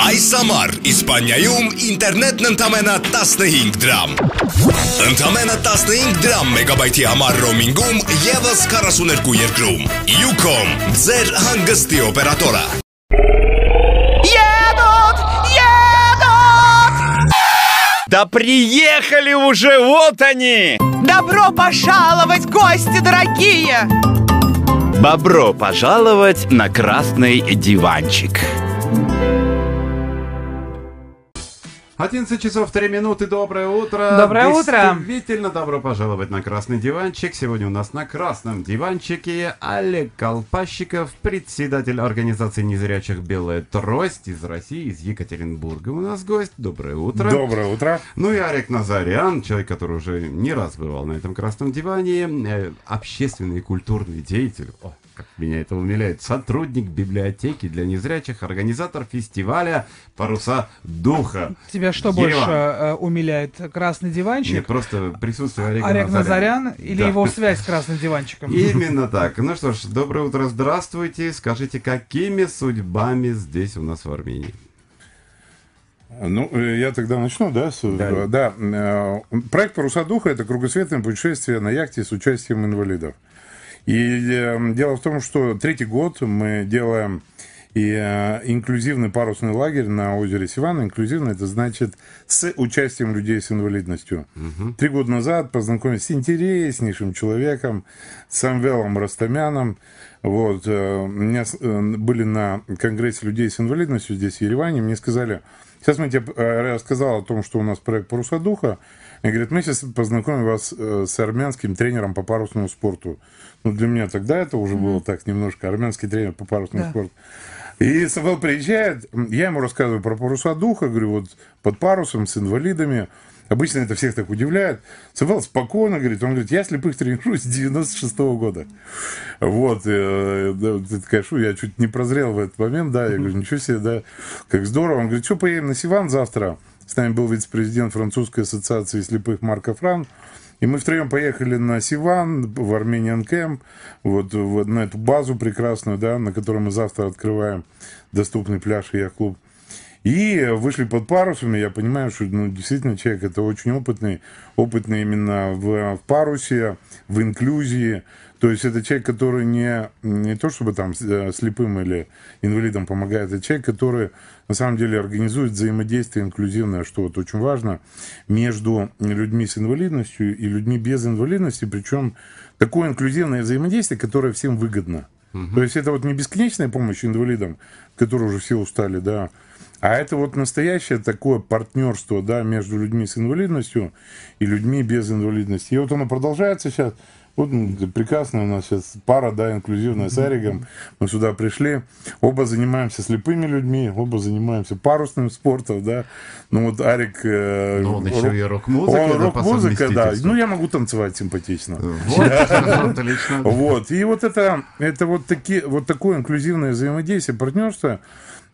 Այսամար, Իսպանիայում ինտերնետն ընդամենա 15 դրամ։ Ընդամենա 15 դրամ մեգաբայթի համար ռոամինգում եւս 42 երկրում։ Ucom, ձեր հանգստի օպերատորը։ Едут! Едут! Да приехали уже, вот они! Добро пожаловать, гости дорогие! Бобро пожаловать на красный диванчик. 11 часов 3 минуты. Доброе утро. Доброе утро. Действительно, добро пожаловать на красный диванчик. Сегодня у нас на красном диванчике Олег Колпащиков, председатель организации незрячих «Белая трость» из России, из Екатеринбурга. У нас гость. Доброе утро. Доброе утро. Ну и Арик Назарян, человек, который уже не раз бывал на этом красном диване, э, общественный и культурный деятель как меня это умиляет, сотрудник библиотеки для незрячих, организатор фестиваля «Паруса духа». Тебя что Ева. больше э, умиляет, красный диванчик? Нет, просто присутствие Олега Олег Назарян. Назарян или да. его связь с красным диванчиком? Именно так. Ну что ж, доброе утро, здравствуйте. Скажите, какими судьбами здесь у нас в Армении? Ну, э, я тогда начну, да? Да. Э, да. Проект «Паруса духа» — это кругосветное путешествие на яхте с участием инвалидов. И эм, дело в том, что третий год мы делаем и э, инклюзивный парусный лагерь на озере Сиван. Инклюзивный это значит с участием людей с инвалидностью. Угу. Три года назад познакомились с интереснейшим человеком, с Самвелом Растамяном. Вот, э, у меня э, были на конгрессе людей с инвалидностью здесь, в Ереване. Мне сказали, сейчас мы тебе рассказал о том, что у нас проект «Паруса духа», и говорит, мы сейчас познакомим вас э, с армянским тренером по парусному спорту. Ну, для меня тогда это уже mm-hmm. было так немножко, армянский тренер по парусному да. спорту. И Савел приезжает, я ему рассказываю про паруса духа, говорю, вот под парусом с инвалидами. Обычно это всех так удивляет. Савел спокойно говорит, он говорит, я слепых тренируюсь с 96 -го года. Вот, э, да, вот это, конечно, я чуть не прозрел в этот момент, да, я говорю, ничего себе, да, как здорово. Он говорит, что поедем на Сиван завтра? С нами был вице-президент французской ассоциации слепых Марко Фран. И мы втроем поехали на Сиван, в Армениан Кэмп, вот, вот на эту базу прекрасную, да, на которой мы завтра открываем доступный пляж и яхт-клуб. И вышли под парусами, я понимаю, что ну, действительно человек это очень опытный, опытный именно в, в парусе, в инклюзии, то есть это человек, который не, не то чтобы там э, слепым или инвалидом помогает, это человек, который на самом деле организует взаимодействие инклюзивное, что вот очень важно, между людьми с инвалидностью и людьми без инвалидности, причем такое инклюзивное взаимодействие, которое всем выгодно. Угу. То есть это вот не бесконечная помощь инвалидам, которые уже все устали, да, а это вот настоящее такое партнерство, да, между людьми с инвалидностью и людьми без инвалидности. И вот оно продолжается сейчас. Вот прекрасно у нас сейчас пара, да, инклюзивная с Аригом. Мы сюда пришли. Оба занимаемся слепыми людьми, оба занимаемся парусным спортом, да. Ну вот Арик... Э, ну он рок, еще и рок-музыка. Он рок-музыка, да. Ну я могу танцевать симпатично. Вот. И вот это, это вот такие, вот такое инклюзивное взаимодействие, партнерство,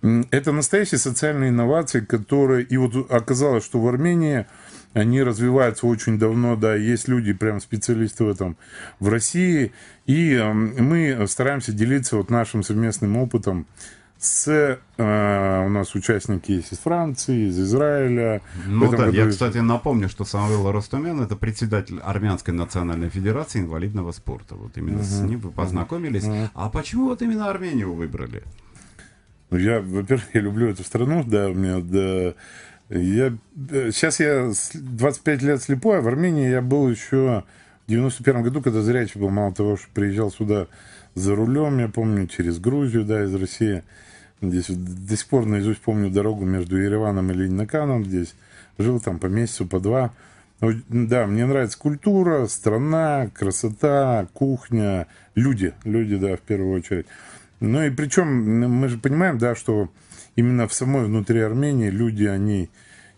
это настоящие социальные инновации, которые... И вот оказалось, что в Армении они развиваются очень давно, да, есть люди, прям специалисты в этом в России, и эм, мы стараемся делиться вот нашим совместным опытом с э, у нас участники есть из Франции, из Израиля. Ну да, году... я, кстати, напомню, что Самвел Ростумян это председатель Армянской национальной федерации инвалидного спорта. Вот именно uh-huh. с ним вы познакомились. Uh-huh. А почему вот именно Армению выбрали? Ну, я, во-первых, я люблю эту страну, да, у меня да, я, э, сейчас я 25 лет слепой, а в Армении я был еще в 91 году, когда зрячий был, мало того, что приезжал сюда за рулем, я помню, через Грузию, да, из России. Здесь до сих пор наизусть помню дорогу между Ереваном и Ленинаканом здесь. Жил там по месяцу, по два. Ну, да, мне нравится культура, страна, красота, кухня, люди. Люди, да, в первую очередь. Ну и причем мы же понимаем, да, что именно в самой внутри Армении люди, они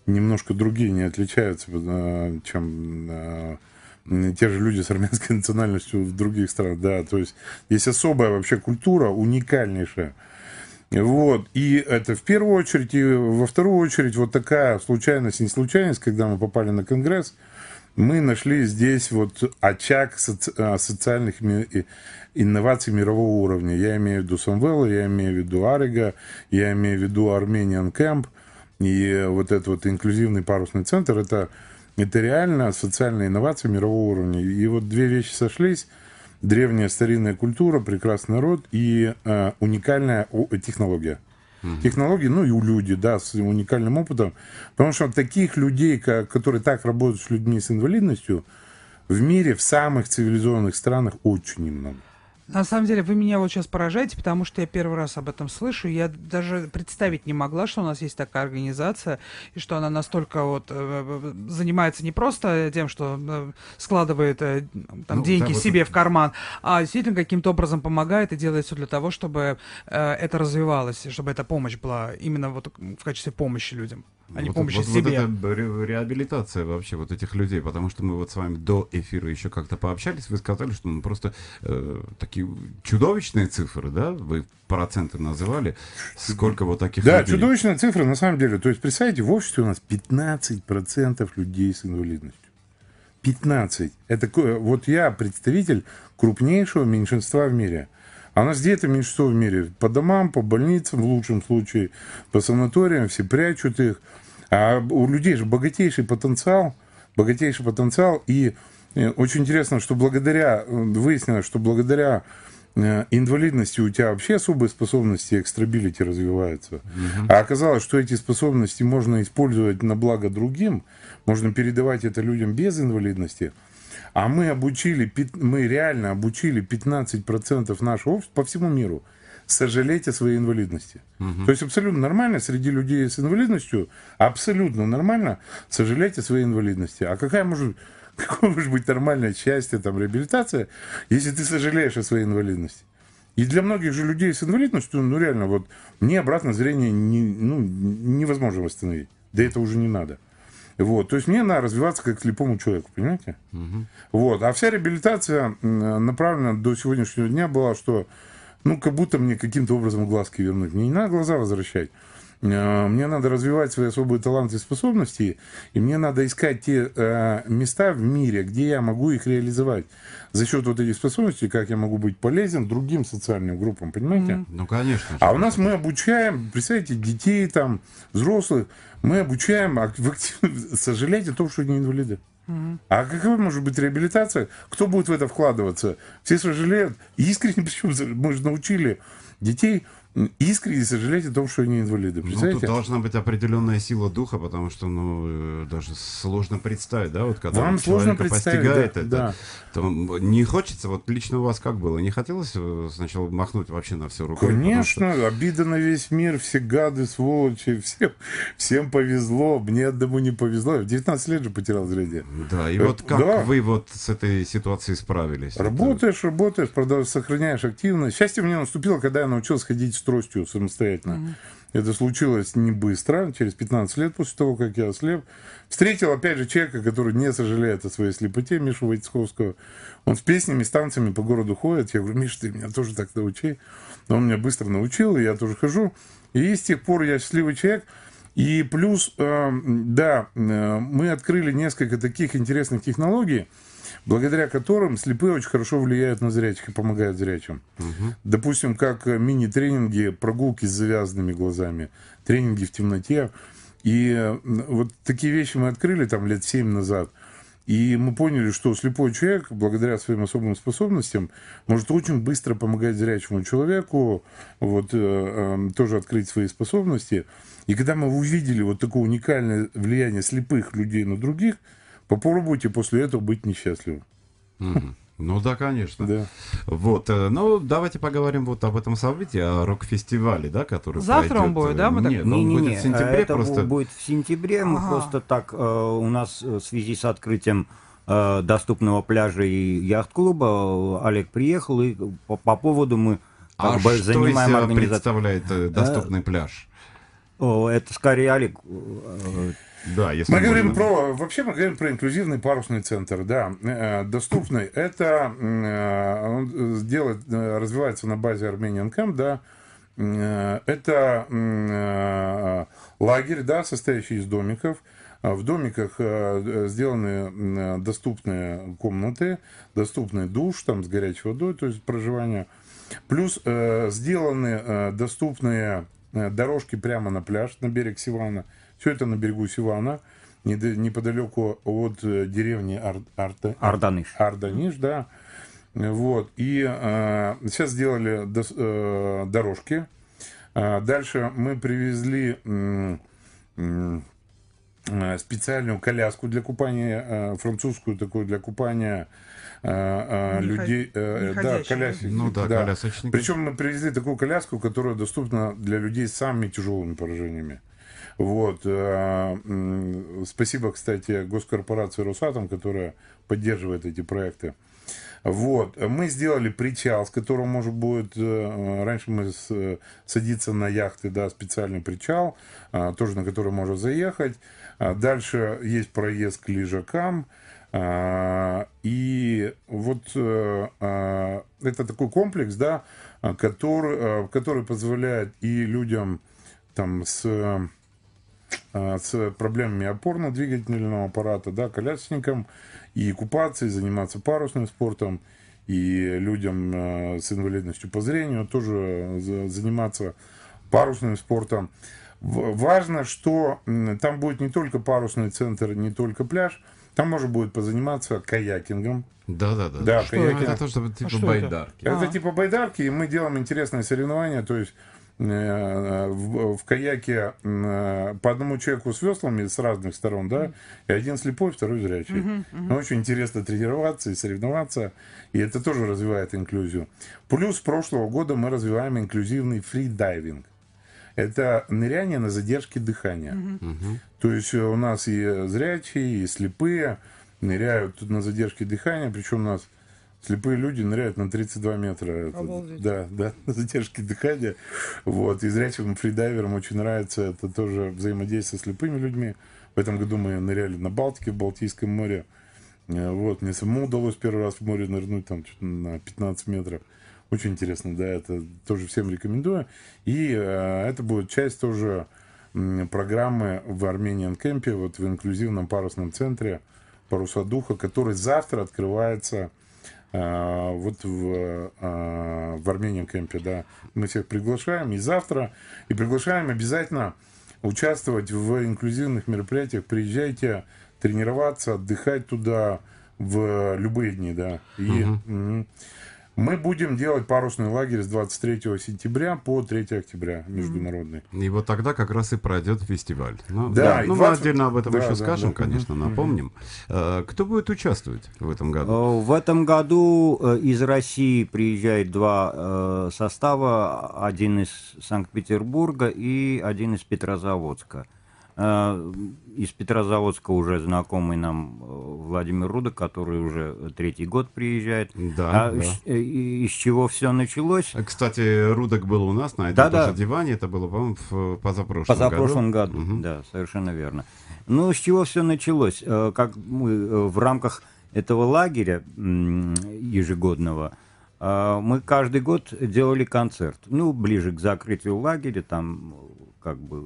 немножко другие, не отличаются, э, чем э, те же люди с армянской национальностью в других странах, да, то есть есть особая вообще культура, уникальнейшая. Вот, и это в первую очередь, и во вторую очередь вот такая случайность, не случайность, когда мы попали на Конгресс – мы нашли здесь вот очаг соци э, социальных инноваций мирового уровня. Я имею в виду Самвела, я имею в виду Арига, я имею в виду Армениан Кэмп. И вот этот вот инклюзивный парусный центр, это, это реально социальная инновация мирового уровня. И вот две вещи сошлись. Древняя старинная культура, прекрасный народ и э, уникальная технология mm-hmm. ну и у людей, да, с уникальным опытом. Потому что таких людей, которые так работают с людьми с инвалидностью, в мире, в самых цивилизованных странах очень немного. На самом деле, вы меня вот сейчас поражаете, потому что я первый раз об этом слышу. Я даже представить не могла, что у нас есть такая организация, и что она настолько вот э, э, занимается не просто тем, что э, складывает там, ну, деньги да, себе вот... в карман, а действительно каким-то образом помогает и делает все для того, чтобы это развивалось, чтобы эта помощь была именно вот в качестве помощи людям. А не вот, помощи вот, себе. Вот это реабилитация вообще вот этих людей, потому что мы вот с вами до эфира еще как-то пообщались, вы сказали, что мы ну, просто э, такие такие чудовищные цифры, да? Вы проценты называли. Сколько вот таких Да, людей? чудовищные цифры, на самом деле. То есть, представьте, в обществе у нас 15% людей с инвалидностью. 15. Это вот я представитель крупнейшего меньшинства в мире. А у нас где это меньшинство в мире? По домам, по больницам, в лучшем случае, по санаториям, все прячут их. А у людей же богатейший потенциал, богатейший потенциал, и очень интересно, что благодаря, э, выяснилось, что благодаря э, инвалидности у тебя вообще особые способности экстрабилити развиваются. Mm -hmm. А оказалось, что эти способности можно использовать на благо другим, можно передавать это людям без инвалидности. А мы обучили, мы реально обучили 15% нашего общества по всему миру сожалеть о своей инвалидности. Угу. То есть абсолютно нормально среди людей с инвалидностью, абсолютно нормально сожалеть о своей инвалидности. А какая может... Какое может быть нормальное счастье, там, реабилитация, если ты сожалеешь о своей инвалидности? И для многих же людей с инвалидностью, ну реально, вот мне обратно зрение не, ну, невозможно восстановить. Да это уже не надо. Вот, то есть мне надо развиваться как слепому человеку, понимаете? Угу. Вот, а вся реабилитация направлена до сегодняшнего дня была, что ну как будто мне каким-то образом глазки вернуть. Мне не надо глаза возвращать. Э, мне надо развивать свои особые таланты и способности, и мне надо искать те э, места в мире, где я могу их реализовать за счет вот этих способностей, как я могу быть полезен другим социальным группам, понимаете? Ну, конечно. А у нас мы обучаем, представьте, детей там, взрослых, мы обучаем сожалеть о том, что они инвалиды. А какова может быть реабилитация? Кто будет в это вкладываться? Все сожалеют. Искренне, причем мы же научили детей искренне сожалеть о том, что они инвалиды. Ну, Представляете? Ну, тут должна быть определенная сила духа, потому что, ну, э, даже сложно представить, да, вот когда Вам сложно представить, постигает да, это, да. то не хочется, вот лично у вас как было, не хотелось э, сначала махнуть вообще на все рукой? Конечно, что... обида на весь мир, все гады, сволочи, всем, всем повезло, мне одному не повезло, я в 19 лет же потерял зрение. Да, и э, вот как да. вы вот с этой ситуацией справились? Работаешь, это... работаешь, продолжаешь, сохраняешь активность. Счастье мне наступило, когда я научился ходить тростью самостоятельно. Mm -hmm. Это случилось не быстро, через 15 лет после того, как я ослеп. Встретил, опять же, человека, который не сожалеет о своей слепоте, Мишу Войтисковского. Он с песнями, с танцами по городу ходит. Я говорю, Миша, ты меня тоже так научи. Но он меня быстро научил, и я тоже хожу. И с тех пор я счастливый человек. И плюс, эм, да, э, мы открыли несколько таких интересных технологий – благодаря которым слепые очень хорошо влияют на зрячих и помогают зрячим. Угу. Допустим, как э, мини-тренинги, прогулки с завязанными глазами, тренинги в темноте. И э, вот такие вещи мы открыли там лет 7 назад. И мы поняли, что слепой человек, благодаря своим особым способностям, может очень быстро помогать зрячему человеку, вот, э, э, тоже открыть свои способности. И когда мы увидели вот такое уникальное влияние слепых людей на других, Попробуйте после этого быть несчастливым. Mm-hmm. Ну да, конечно. Да. Вот, э, ну давайте поговорим вот об этом событии, о рок-фестивале, да, который Завтра пройдет. он будет, э, да? Мы так... Нет, не, ну, он не, будет не. в сентябре это просто. будет в сентябре, мы ага. просто так, э, у нас э, в связи с открытием э, доступного пляжа и яхт-клуба Олег приехал, и по, по поводу мы как а бы что занимаем организацию. представляет доступный а... пляж? О, это скорее Олег да, если мы говорим про вообще мы говорим про инклюзивный парусный центр, да, э, доступный. Это э, он сделает, э, развивается на базе Armenian Camp, да. Это лагерь, да, состоящий из домиков. В домиках сделаны доступные комнаты, доступный душ там с горячей водой, то есть проживание. Плюс сделаны доступные дорожки прямо на пляж, на берег Сивана. Все это на берегу Сивана, неподалеку от э, деревни Ар Арданиш. Арданиш, да. Вот. И э, сейчас сделали до, э, дорожки. Э, дальше мы привезли э, специальную коляску для купания, французскую такую для купания не людей. Не да, колясочки. Ну да, да. Причем мы привезли такую коляску, которая доступна для людей с самыми тяжелыми поражениями. Вот. Э, спасибо, кстати, госкорпорации «Росатом», которая поддерживает эти проекты. Вот, мы сделали причал, с которого может будет, э, раньше мы э, садиться на яхты, да, специальный причал, тоже на который можно заехать. А дальше есть проезд к лежакам. И вот это такой комплекс, да, который, который позволяет и людям там с а, с проблемами опорно-двигательного аппарата, да, колясочникам и купаться, и заниматься парусным спортом, и людям э, с инвалидностью по зрению тоже э, заниматься парусным спортом. Важно, что там будет не только парусный центр, не только пляж, там можно будет позаниматься каякингом. Да, да, да. Да, что, каякинг. Это тоже типа а байдарки. Это? Это а. типа байдарки, и мы делаем интересное соревнование, то есть Э, в, в каяке э, по одному человеку с веслами с разных сторон, да, и один слепой, второй зрячий. Uh-huh, uh-huh. Но очень интересно тренироваться и соревноваться, и это тоже развивает инклюзию. Плюс прошлого года мы развиваем инклюзивный фридайвинг. Это ныряние на задержке дыхания. Uh-huh. То есть э, у нас и зрячие, и слепые ныряют на задержке дыхания, причем у нас Слепые люди ныряют на 32 метра. Обалдеть. Да, да, задержки дыхания. Вот. И зрячим фридайверам очень нравится это тоже взаимодействие с слепыми людьми. В этом году мы ныряли на Балтике, в Балтийском море. Э, вот, мне самому удалось первый раз в море нырнуть там на 15 метров. Очень интересно, да, это тоже всем рекомендую. И э, это будет часть тоже программы в Армении, Кемпе, вот в инклюзивном парусном центре Паруса Духа, который завтра открывается а, вот в, а, в Армении кемпе, да, мы всех приглашаем, и завтра, и приглашаем обязательно участвовать в инклюзивных мероприятиях, приезжайте тренироваться, отдыхать туда в любые дни, да, и... Угу. Мы будем делать парусный лагерь с 23 сентября по 3 октября международный. И вот тогда как раз и пройдет фестиваль. Ну, да, да. Ну, 20... мы отдельно об этом да, еще да, скажем, да. конечно, напомним. Э, кто будет участвовать в этом году? Э, в этом году э, из России приезжает два состава. Один из Санкт-Петербурга и один из Петрозаводска. А, из Петрозаводска уже знакомый нам э, Владимир Руда, который уже третий год приезжает. Да. А да. Э, из, из чего все началось? А, кстати, Рудок был у нас на этом да, да. диване. Это было, по-моему, в э, позапрошлом, позапрошлом году. году. Угу. Да, совершенно верно. Ну, с чего все началось? Как мы в рамках этого лагеря ежегодного а, мы каждый год делали концерт. Ну, ближе к закрытию лагеря, там как бы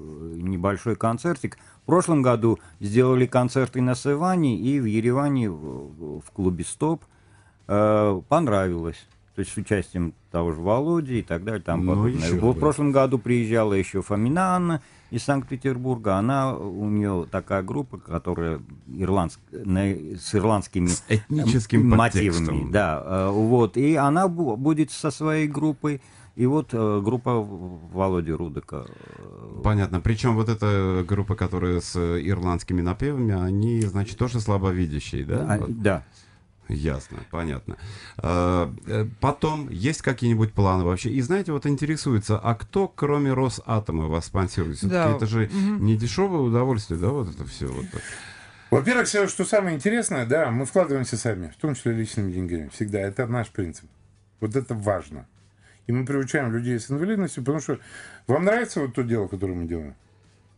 небольшой концертик. В прошлом году сделали концерт и на Севане, и в Ереване в, в клубе «Стоп». Э, понравилось. То есть с участием того же Володи и так далее. Там ну, подобное. еще в, в прошлом году приезжала еще Фомина Анна из Санкт-Петербурга. Она, у нее такая группа, которая ирландск, с ирландскими с этническим мотивами. Да, э, вот. И она будет со своей группой и вот э, группа Володи Рудека. Э, понятно. Причем вот эта группа, которая с ирландскими напевами, они, значит, тоже слабовидящие, да? А, вот. Да. Ясно, понятно. Э, э, потом, есть какие-нибудь планы вообще? И знаете, вот интересуется, а кто, кроме Росатома, вас спонсирует? Да. Это же угу. не дешевое удовольствие, да, вот это все. Вот. Во-первых, все, что самое интересное, да, мы вкладываемся сами, в том числе личными деньгами, всегда. Это наш принцип. Вот это важно. И мы приучаем людей с инвалидностью, потому что вам нравится вот то дело, которое мы делаем?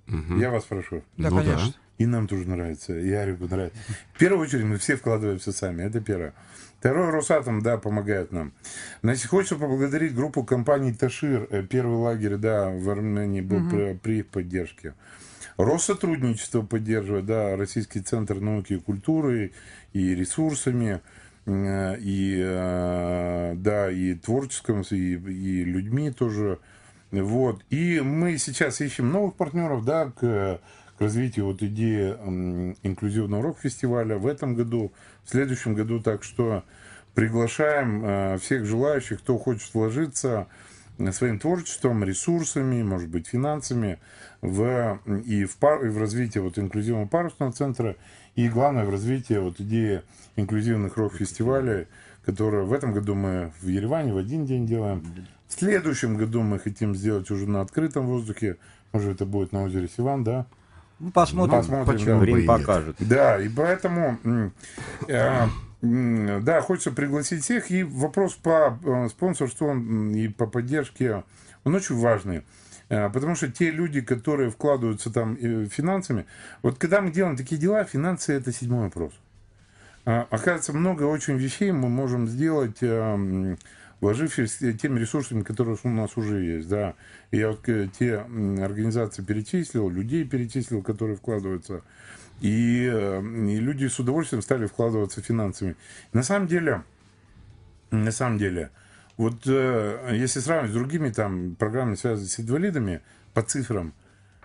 Угу. Я вас прошу. Да, ну, конечно. Да. И нам тоже нравится, Я Арику нравится. В первую очередь мы все вкладываемся сами, это первое. Второе, Росатом, да, помогает нам. Значит, хочется поблагодарить группу компаний Ташир. Э, первый лагерь, да, в Армении был угу. при, при их поддержке. Россотрудничество поддерживает, да, Российский центр науки и культуры и ресурсами. Э, и, э, да, и творческом, и, и людьми тоже. Вот. И мы сейчас ищем новых партнеров, да, к, к развитию вот идеи инклюзивного рок-фестиваля в этом году, в следующем году. Так что приглашаем э, всех желающих, кто хочет вложиться, Э, своим творчеством, ресурсами, может быть, финансами в, и, в и в развитии вот инклюзивного парусного центра, и главное в развитии вот идеи инклюзивных рок-фестивалей, которые в этом году мы в Ереване в один день делаем. В следующем году мы хотим сделать уже на открытом воздухе, может это будет на озере Сиван, да? Ну, посмотрим, ну, посмотрим почему да. время покажет. Да, и поэтому э, да, хочется пригласить всех. И вопрос по э, спонсорству и по поддержке, он очень важный. Э, потому что те люди, которые вкладываются там э, финансами, вот когда мы делаем такие дела, финансы это седьмой вопрос. А, оказывается, много очень вещей мы можем сделать, вложив теми ресурсами, которые у нас уже есть. Да. Я вот те организации перечислил, людей перечислил, которые вкладываются. И, э, и люди с удовольствием стали вкладываться финансами. На самом деле, на самом деле, вот э, если сравнивать с другими там программами, связанными с инвалидами, по цифрам,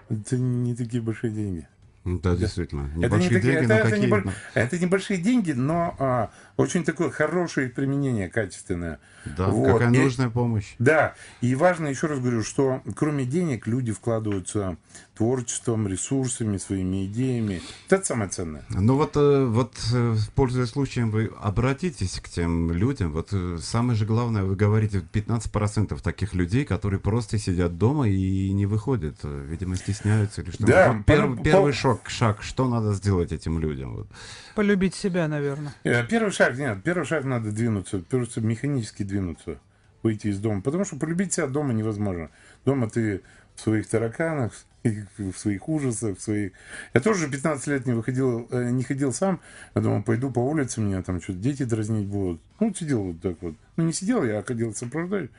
это не такие большие деньги. Ну да, да. действительно. Небольшие это не, деньги, это, но это, какие, небольш... это небольшие деньги, но а, очень такое хорошее применение, качественное. Да, вот. какая и, нужная помощь. Да, и важно, еще раз говорю, что кроме денег люди вкладываются творчеством, ресурсами, своими идеями. Это самое ценное. Ну вот, э, вот э, пользуясь случаем, вы обратитесь к тем людям. Вот э, самое же главное, вы говорите, 15% таких людей, которые просто сидят дома и не выходят. Видимо, стесняются или что. Да, вот пер, по... первый шок, шаг, что надо сделать этим людям? Полюбить себя, наверное. Первый шаг шаг, нет, первый шаг надо двинуться, просто механически двинуться, выйти из дома. Потому что полюбить себя дома невозможно. Дома ты в своих тараканах, в своих ужасах, в своих... Я тоже 15 лет не выходил, э, не ходил сам. Я думал, пойду по улице, меня там что-то дети дразнить будут. Ну, сидел вот так вот. Ну, не сидел, я ходил сопровождать.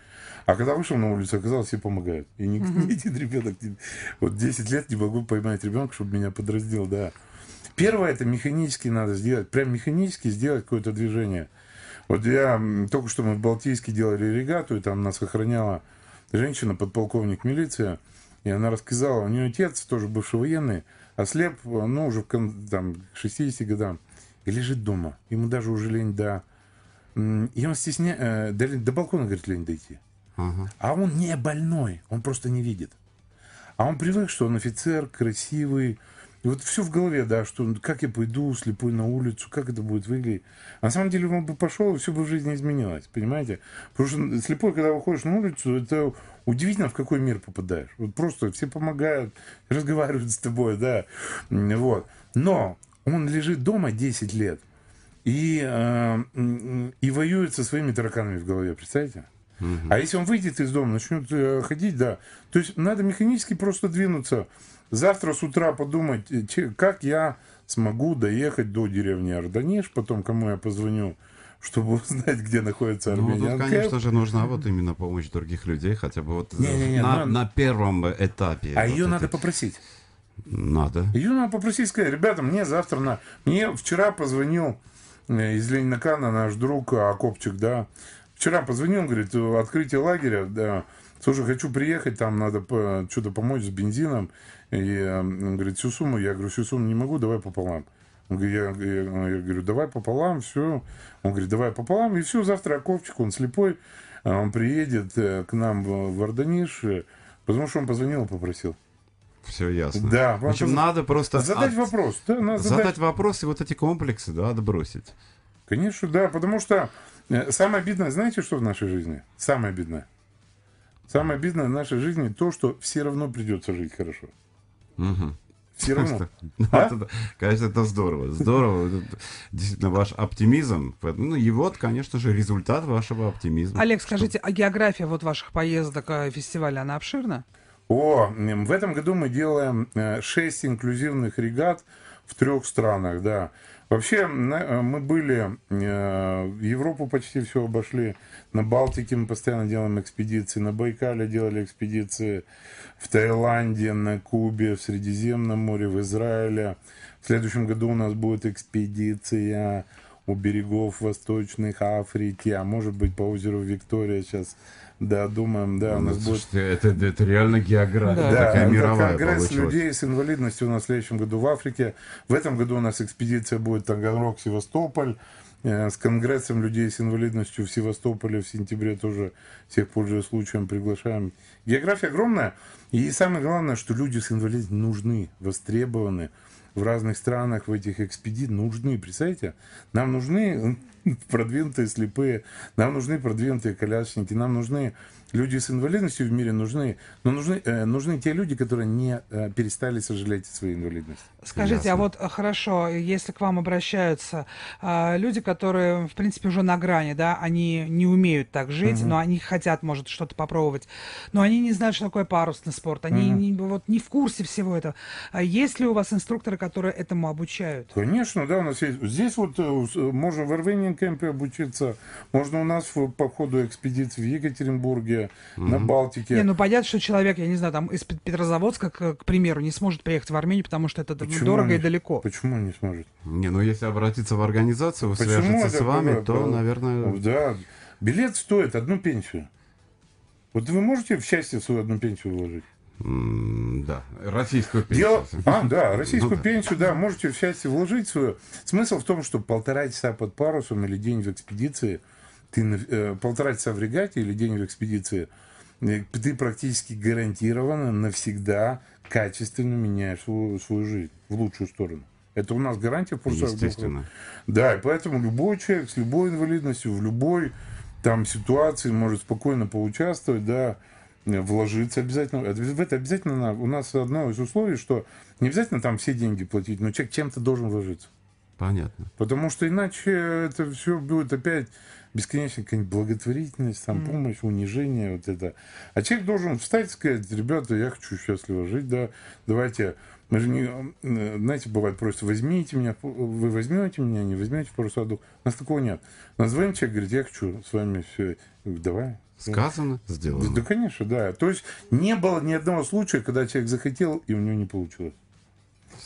А когда вышел на улицу, оказалось, все помогают. И ни, ни один ребенок... Вот 10 лет не могу поймать ребенка, чтобы меня подраздел, да. Первое, это механически надо сделать, прям механически сделать какое-то движение. Вот я, только что мы в Балтийске делали регату, и там нас охраняла женщина, подполковник милиции, и она рассказала, у нее отец, тоже бывший военный, ослеп, а э, ну, уже в, там, 60 годам, и лежит дома. Ему даже уже лень до... И он стесняется, э, до, балкона, говорит, лень дойти. Угу. А он не больной, он просто не видит. А он привык, что он офицер, красивый, и вот все в голове, да, что ну, как я пойду слепой на улицу, как это будет выглядеть. А на самом деле он бы пошел, и все бы в жизни изменилось, понимаете? Потому что ну, слепой, когда выходишь на улицу, это удивительно, в какой мир попадаешь. Вот просто все помогают, разговаривают с тобой, да. Вот. Но он лежит дома 10 лет и, э, и воюет со своими тараканами в голове, представляете? Угу. А если он выйдет из дома, начнет э, ходить, да. То есть надо механически просто двинуться Завтра с утра подумать, как я смогу доехать до деревни Арданиш, потом кому я позвоню, чтобы узнать, где находится Армения. Ну, тут, конечно же, нужна вот именно помощь других людей, хотя бы вот не, не, не, на, но... на первом этапе. А вот ее это... надо попросить. Надо. Ее надо попросить сказать, ребята, мне завтра на... Мне вчера позвонил э, из Ленинакана наш друг э, Акопчик, да, Вчера позвонил, говорит, открытие лагеря, да, слушай, хочу приехать, там надо по, что-то помочь с бензином. И эм, он говорит, всю сумму, я говорю, всю сумму не могу, давай пополам. Он говорит, я, я, я говорю, давай пополам, все. Он говорит, давай пополам, и все, завтра Оковчик, он слепой, а он приедет э, к нам в Орданиш, э, потому что он позвонил и попросил. Все ясно. Да. в общем надо просто... Задать от... вопрос. Да, надо задать... задать вопрос и вот эти комплексы, да, отбросить. Конечно, да, потому что Э, самое обидное, знаете, что в нашей жизни? Самое обидное. Самое обидное в нашей жизни то, что все равно придется жить хорошо. Угу. Все равно. А? Это, конечно, это здорово. Здорово. Действительно, ваш оптимизм. Ну, и вот, конечно же, результат вашего оптимизма. Олег, скажите, а география вот ваших поездок э, фестиваля, она обширна? О, в этом году мы делаем 6 э, инклюзивных регат в трех странах, да. Вообще, э, мы были, э, Европу почти все обошли, на Балтике мы постоянно делаем экспедиции, на Байкале делали экспедиции, в Таиланде, на Кубе, в Средиземном море, в Израиле. В следующем году у нас будет экспедиция у берегов Восточных Африки, а может быть по озеру Виктория сейчас да, думаем, да, у нас ну, слушайте, будет... Это, это реально география, да, такая это мировая конгресс получилась. людей с инвалидностью у нас следующем году в Африке. В этом году у нас экспедиция будет Таганрог-Севастополь. Э, с конгрессом людей с инвалидностью в Севастополе в сентябре тоже всех пользуясь случаем приглашаем. География огромная. И самое главное, что люди с инвалидностью нужны, востребованы в разных странах, в этих экспедициях нужны, представляете? Нам нужны продвинутые слепые, нам нужны продвинутые колясочники, нам нужны Люди с инвалидностью в мире нужны, но нужны, э, нужны те люди, которые не э, перестали сожалеть о своей инвалидности. Скажите, а Ясно. а вот э, хорошо, если к вам обращаются э, люди, которые, в принципе, уже на грани, да, они не умеют так жить, угу. но они хотят, может, что-то попробовать, но они не знают, что такое парусный спорт, они угу. не, вот, не в курсе всего этого. А есть ли у вас инструкторы, которые этому обучают? Конечно, да, у нас есть. Здесь вот э, э, можно в Ирвенинг кемпе обучиться, можно у нас в, по ходу экспедиции в Екатеринбурге, на Балтике. Не, ну понятно, что человек, я не знаю, там из Петрозаводска, к, к примеру, не сможет приехать в Армению, потому что это Почему дорого не, и далеко. Почему не сможет? Не, ну если обратиться в организацию, Почему свяжется с вами, было, то, было, наверное... Да, билет стоит одну пенсию. Вот вы можете в счастье свою одну пенсию вложить? да, российскую пенсию. Дел... А, да, ну российскую ну, пенсию, да. да, можете в счастье вложить свою. Смысл в том, что полтора часа под парусом или день в экспедиции – ты э, полтора часа в регате или день в экспедиции, э, ты практически гарантированно навсегда качественно меняешь свою, свою жизнь в лучшую сторону. Это у нас гарантия в курсах Естественно. Да, и поэтому любой человек с любой инвалидностью, в любой там ситуации может спокойно поучаствовать, да, э, вложиться обязательно. В это обязательно у нас одно из условий, что не обязательно там все деньги платить, но человек чем-то должен вложиться. Понятно. Потому что иначе это все будет опять бесконечная какая-нибудь благотворительность, там, mm. помощь, унижение, вот это. А человек должен встать и сказать, ребята, я хочу счастливо жить, да, давайте, мы же не, знаете, бывает просто, возьмите меня, вы возьмете меня, не возьмете в пару садок. У нас такого нет. Называем человека, говорит, я хочу с вами все, давай. Сказано, сделано. Да, да, конечно, да. То есть не было ни одного случая, когда человек захотел, и у него не получилось.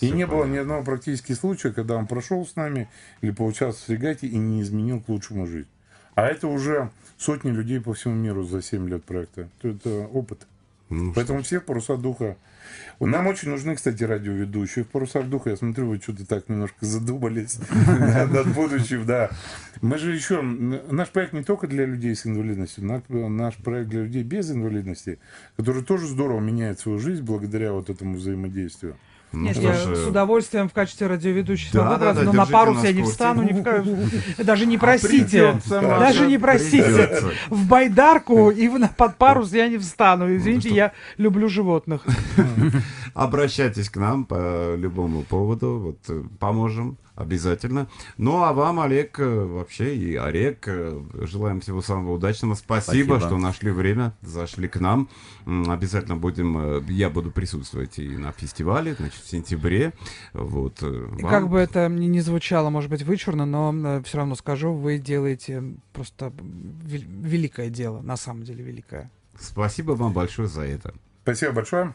И не было ни одного практически случая, когда он прошел с нами или поучаствовал в регате и не изменил к лучшему жизнь. А это уже сотни людей по всему миру за 7 лет проекта. Это опыт. Ну, Поэтому что? все паруса духа. Нам очень нужны, кстати, радиоведущие в парусах духа. Я смотрю, вы что-то так немножко задумались над будущим, да. Мы же еще... Наш проект не только для людей с инвалидностью, наш проект для людей без инвалидности, которые тоже здорово меняют свою жизнь благодаря вот этому взаимодействию. Ну Нет, я же... с удовольствием в качестве радиоведущего да, выбраз, да, да, но на пару я не встану, не в... даже не а просите, а даже не просите. Придется. В байдарку и в, под парус я не встану. Ну, Извините, ну, я люблю животных. Обращайтесь к нам по любому поводу, вот э, поможем. Обязательно. Ну, а вам, Олег, э, вообще и Олег, э, желаем всего самого удачного. Спасибо, Спасибо, что нашли время, зашли к нам. Обязательно будем, э, я буду присутствовать и на фестивале, значит, в сентябре. Вот, вам... И как бы это мне не звучало, может быть, вычурно, но все равно скажу, вы делаете просто великое дело, на самом деле великое. Спасибо вам большое за это. Спасибо большое.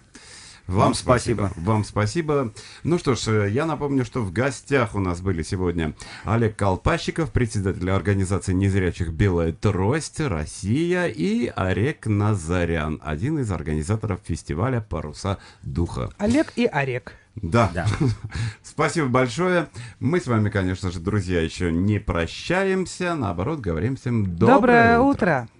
Вам, спасибо. спасибо. Вам спасибо. Ну что ж, э, я напомню, что в гостях у нас были сегодня Олег Колпащиков, председатель организации незрячих «Белая трость», «Россия» и Орек Назарян, один из организаторов фестиваля «Паруса духа». Олег и Орек. Да. да. Спасибо большое. Мы с вами, конечно же, друзья, еще не прощаемся. Наоборот, говорим всем доброе, доброе утро. утро.